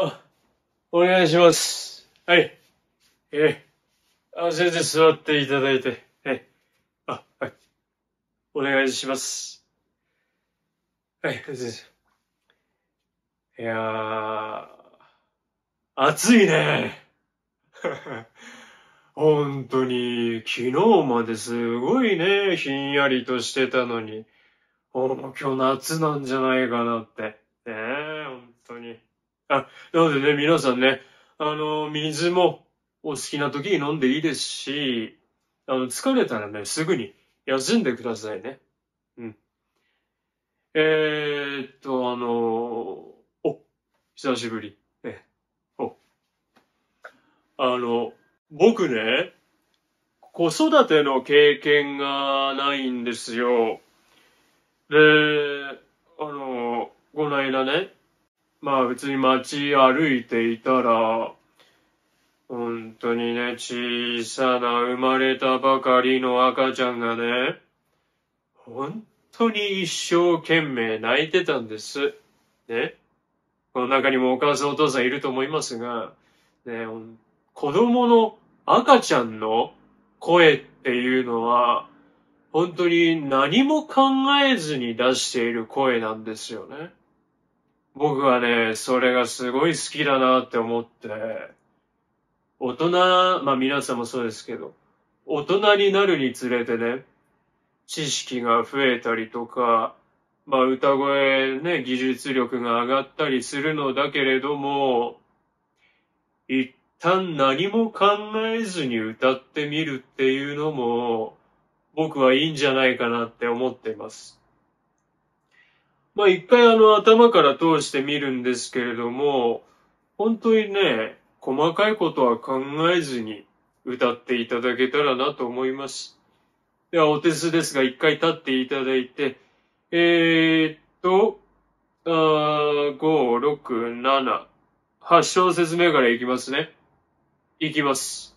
あ、お願いします。はい。えー、あ、先生座っていただいて。はい。あ、はい。お願いします。はい、先生。いやー、暑いね。本当に、昨日まですごいね、ひんやりとしてたのに。今日夏なんじゃないかなって。ねえ。あ、なのでね、皆さんね、あの、水もお好きな時に飲んでいいですし、あの、疲れたらね、すぐに休んでくださいね。うん。えー、っと、あの、お、久しぶり。ね、お。あの、僕ね、子育ての経験がないんですよ。で、あの、この間ね、まあ別に街歩いていたら、本当にね、小さな生まれたばかりの赤ちゃんがね、本当に一生懸命泣いてたんです。ね。この中にもお母さんお父さんいると思いますが、ね、子供の赤ちゃんの声っていうのは、本当に何も考えずに出している声なんですよね。僕はね、それがすごい好きだなって思って、大人、まあ皆さんもそうですけど、大人になるにつれてね、知識が増えたりとか、まあ歌声ね、技術力が上がったりするのだけれども、一旦何も考えずに歌ってみるっていうのも、僕はいいんじゃないかなって思っています。まあ一回あの頭から通してみるんですけれども、本当にね、細かいことは考えずに歌っていただけたらなと思います。ではお手数ですが一回立っていただいて、えー、っと、あ5、6、7、8小節目からいきますね。いきます。